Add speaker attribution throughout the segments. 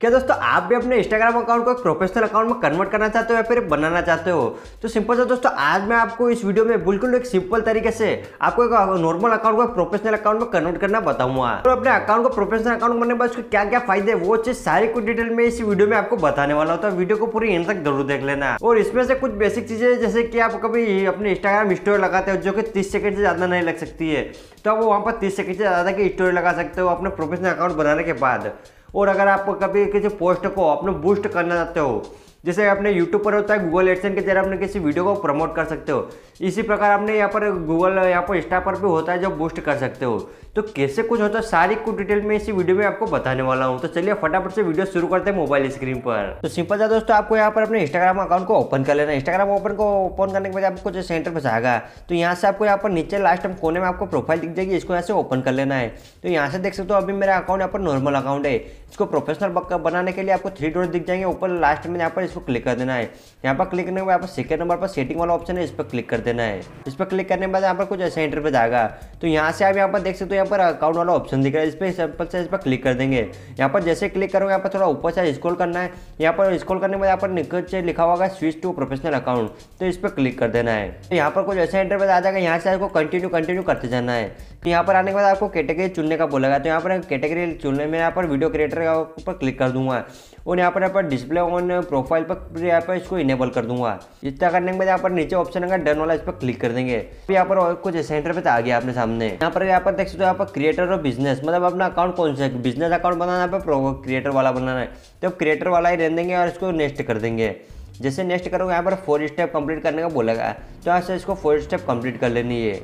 Speaker 1: क्या दोस्तों आप भी अपने इंस्टाग्राम अकाउंट को एक प्रोफेशनल अकाउंट में कन्वर्ट करना चाहते हो या फिर बनाना चाहते हो तो सिंपल सा दोस्तों आज मैं आपको इस वीडियो में बिल्कुल एक सिंपल तरीके से आपको एक नॉर्मल अकाउंट को प्रोफेशनल अकाउंट में कन्वर्ट करना बताऊंगा तो अपने अकाउंट को प्रोफेशनल अकाउंट बनने पर उसके क्या क्या फायदे वो चीज सारी कुछ डिटेल में इस वीडियो में आपको बताने वाला हूँ तो वीडियो को पूरी एंड तक जरूर देख लेना और इसमें से कुछ बेसिक चीजें जैसे कि आप कभी अपने इंस्टाग्राम स्टोरी लगाते हो जो कि तीस सेकंड से ज्यादा नहीं लग सकती है तो आप वहाँ पर तीस सेकंड से ज्यादा की स्टोरी लगा सकते हो अपने प्रोफेशनल अकाउंट बनाने के बाद और अगर आप कभी किसी पोस्ट को अपने बूस्ट करना चाहते हो जैसे आपने यूट्यूब पर होता है गूगल एडसन के जरिए आपने किसी वीडियो को प्रमोट कर सकते हो इसी प्रकार आपने यहाँ पर गूगल यहाँ पर इंस्टा पर भी होता है जो बूस्ट कर सकते हो तो कैसे कुछ होता है सारी कुछ डिटेल में इसी वीडियो में आपको बताने वाला हूँ तो चलिए फटाफट से वीडियो शुरू करते हैं मोबाइल स्क्रीन पर तो सिंपल सा दोस्तों आपको यहाँ पर अपने इंस्टाग्राम अकाउंट को ओपन कर लेना इंस्टाग्राम ओपन को ओपन करने के बाद आपको जो सेंटर पर जाएगा तो यहाँ से आपको यहाँ पर नीचे लास्ट टाइम कोने में आपको प्रोफाइल दिख जाएगी इसको यहाँ से ओपन कर लेना है तो यहाँ से देख सकते हो अभी मेरा अकाउंट यहाँ पर नॉर्मल अकाउंट है इसको प्रोफेशनल बनाने के लिए आपको थ्री डोर दिख जाएंगे ऊपर लास्ट में यहाँ पर इसको क्लिक कर देना है यहाँ पर क्लिक करने के बाद सेकंड नंबर पर सेटिंग वाला ऑप्शन है इस पर क्लिक कर देना है इस पर क्लिक करने के बाद यहाँ पर कुछ ऐसा इंटरफेस आएगा तो यहाँ से आप यहाँ पर देख सकते हो यहाँ पर अकाउंट वाला ऑप्शन दिख रहा है इस पर सिंपल से इस पर क्लिक कर देंगे यहाँ पर जैसे क्लिक करो यहाँ पर थोड़ा ऊपर से स्क्रोल करना है यहाँ पर स्क्रोल करने के बाद यहाँ पर नीचे लिखा हुआ स्विच टू प्रोफेशनल अकाउंट तो इस पर क्लिक कर देना है तो यहाँ पर कुछ ऐसा इंटरफेस आ जाएगा यहाँ से आपको कंटिन्यू कंटिन्यू करते जाना है तो यहाँ पर आने के बाद आपको कैटेगरी चुनने का बोला गया तो यहाँ पर कैटेगरी चुनने में यहाँ पर वीडियो क्रिएटर का ऊपर क्लिक कर दूंगा और यहाँ पर यहाँ पर डिस्प्ले ऑन प्रोफाइल मोबाइल पर यहाँ पर इसको इनेबल कर दूंगा इतना करने के बाद यहाँ पर नीचे ऑप्शन है डन वाला इस पर क्लिक कर देंगे तो यहाँ पर कुछ सेंटर पे तो आ गया आपने सामने यहाँ पर यहाँ पर देख सकते हो यहाँ पर क्रिएटर और बिजनेस मतलब अपना अकाउंट कौन सा बिजनेस अकाउंट बनाना है क्रिएटर वाला बनाना है तो क्रिएटर वाला ही रहने देंगे और इसको नेक्स्ट कर देंगे जैसे नेक्स्ट करोगे यहाँ पर फोर स्टेप कंप्लीट करने का बोला गया तो यहाँ से इसको फोर स्टेप कंप्लीट कर लेनी है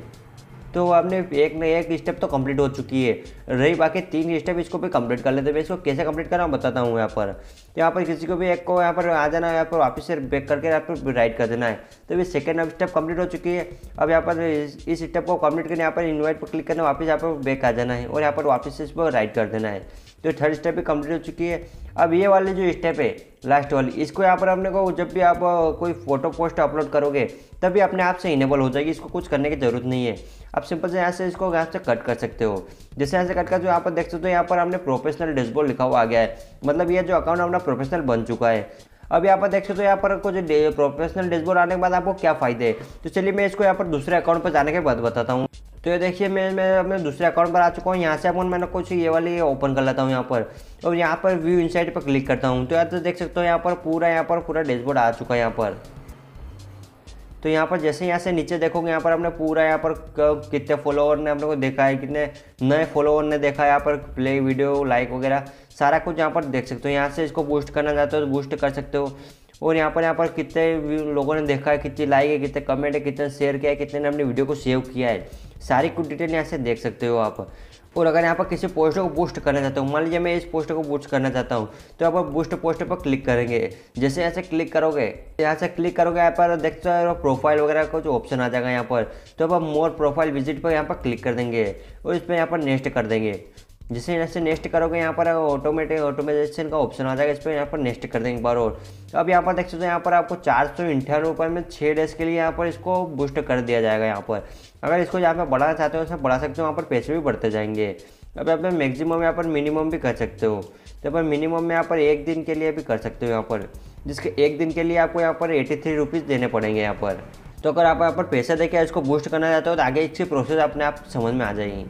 Speaker 1: तो आपने एक न एक स्टेप तो कंप्लीट हो चुकी है रही बाकी तीन स्टेप इसको भी कंप्लीट कर लेते हैं इसको कैसे कंप्लीट कर रहा हूँ बताता हूँ यहाँ पर तो यहाँ पर किसी को भी एक को यहाँ पर आ जाना है यहाँ पर वापस से बैक करके यहाँ पर राइट कर देना है तो ये सेकेंड अब स्टेप कंप्लीट हो चुकी है अब यहाँ पर इस स्टेप को कंप्लीट करने यहाँ पर इन्वाइट पर क्लिक करना वापस यहाँ पर बैक आ जाना है और यहाँ पर वापस से इसको राइड राइट कर देना है तो थर्ड स्टेप भी कंप्लीट हो चुकी है अब ये वाले जो स्टेप है लास्ट वाली इसको यहाँ पर हमने को जब भी आप कोई फोटो पोस्ट अपलोड करोगे तभी अपने आप से इनेबल हो जाएगी इसको कुछ करने की ज़रूरत नहीं है आप सिंपल से यहाँ से इसको यहाँ से कट कर सकते हो जैसे यहाँ से कट कर जो यहाँ पर देख सकते हो यहाँ पर हमने प्रोफेशनल डैशबोर्ड लिखा हुआ आ गया है मतलब ये जो अकाउंट अपना प्रोफेशनल बन चुका है अब यहाँ पर देख सकते हो यहाँ पर कुछ प्रोफेशनल डैशबोर्ड आने के बाद आपको क्या फ़ायदे है तो चलिए मैं इसको यहाँ पर दूसरे अकाउंट पर जाने के बाद बताता हूँ तो ये देखिए मैं मैं अपने दूसरे अकाउंट पर आ चुका हूँ यहाँ से अपन मैंने कुछ ये वाली ओपन कर लेता हूँ यहाँ पर और तो यहाँ पर व्यू इन पर क्लिक करता हूँ तो यार तो देख सकते हो यहाँ पर पूरा यहाँ पर पूरा डैशबोर्ड आ चुका है यहाँ पर तो यहाँ पर जैसे यहाँ से नीचे देखोगे यहाँ पर हमने पूरा यहाँ पर कितने फॉलोअर ने अपने को देखा है कितने नए फॉलोअर ने देखा है यहाँ पर प्ले वीडियो लाइक वगैरह सारा कुछ यहाँ पर देख सकते हो यहाँ से इसको बूस्ट करना चाहते हो तो बूस्ट कर सकते हो और यहाँ पर यहाँ पर कितने लोगों ने देखा है कितनी लाइक है कितने कमेंट है कितने शेयर किया है कितने ने अपनी वीडियो को सेव किया है सारी कुछ डिटेल यहाँ से देख सकते हो आप और अगर यहाँ पर किसी पोस्टर को बूस्ट करना चाहते हो मान लीजिए मैं इस पोस्टर को बूस्ट करना चाहता हूँ तो यहाँ पर बूस्ट पोस्टर पर क्लिक करेंगे जैसे यहाँ से क्लिक करोगे यहाँ से क्लिक करोगे यहाँ पर देखते हो प्रोफाइल वगैरह का जो ऑप्शन आ जाएगा यहाँ पर तो अब मोर प्रोफाइल विजिट पर यहाँ पर क्लिक कर देंगे और इस पर यहाँ पर नेक्स्ट कर देंगे जैसे जैसे नेक्स्ट करोगे यहाँ पर ऑटोमेटिक ऑटोमेशन का ऑप्शन आ जाएगा इस पर यहाँ पर नेक्स्ट कर देंगे एक बार और तो अब यहाँ पर देख सकते हो यहाँ पर आपको चार सौ इंठानवे रुपये में छः डेज के लिए यहाँ पर इसको बूस्ट कर दिया जाएगा यहाँ पर अगर इसको यहाँ पर बढ़ाना चाहते हो उसमें बढ़ा सकते हो वहाँ पर पैसे भी बढ़ते जाएंगे अब यहाँ पर मैक्सिमम यहाँ पर मिनिमम भी कर सकते हो तो पर मिनिमम में यहाँ पर एक दिन के लिए भी कर सकते हो यहाँ पर जिसके एक दिन के लिए आपको यहाँ पर एटी थ्री रुपीज़ देने पड़ेंगे यहाँ पर तो अगर आप यहाँ पर पैसा देकर इसको बूस्ट करना चाहते हो तो आगे इसकी प्रोसेस अपने आप समझ में आ जाएगी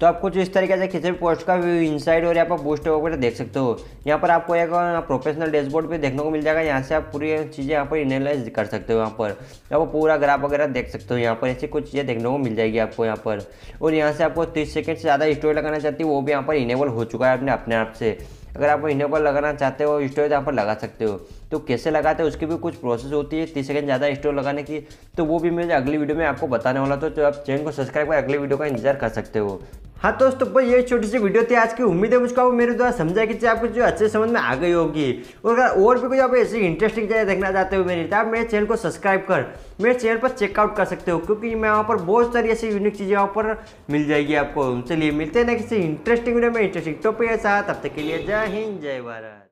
Speaker 1: तो आप कुछ इस तरीके से किसी भी पोस्ट का इनसाइड और यहाँ पर बूस्ट वगैरह देख सकते हो यहाँ पर आपको एक प्रोफेशनल डैशबोर्ड भी देखने को मिल जाएगा यहाँ से आप पूरी चीज़ें यहाँ पर इनालाइज कर सकते हो यहाँ पर यहाँ पूरा ग्राफ वगैरह देख सकते हो यहाँ पर ऐसी कुछ चीज़ें देखने को मिल जाएगी आपको यहाँ पर और यहाँ से आपको तीस सेकेंड से ज़्यादा स्टोरी लगाना चाहती है वो भी यहाँ पर इनेबल हो चुका है अपने अपने आप से अगर आप इनेबल लगाना चाहते हो स्टोरेज तो यहाँ पर लगा सकते हो तो कैसे लगाते हैं उसकी भी कुछ प्रोसेस होती है तीस सेकंड ज़्यादा स्टोर लगाने की तो वो भी मैं अगली वीडियो में आपको बताने वाला तो आप चैनल को सब्सक्राइब कर अगली वीडियो का इंतजार कर सकते हो हाँ दोस्तों भाई ये छोटी सी वीडियो थी आज की उम्मीद है मुझको मेरे द्वारा समझा कि आपको जो अच्छे समझ में आ गई होगी और अगर और भी कुछ आप ऐसी इंटरेस्टिंग चीज़ें देखना चाहते हो मेरी तो आप मेरे चैनल को सब्सक्राइब कर मेरे चैनल पर चेकआउट कर सकते हो क्योंकि मैं वहाँ पर बहुत सारी ऐसी यूनिक चीज़ें वहाँ पर मिल जाएगी आपको चलिए मिलते हैं ना किसी इंटरेस्टिंग वीडियो में इंटरेस्टिंग टॉपिक के साथ अब तक के लिए जय हिंद जय भारत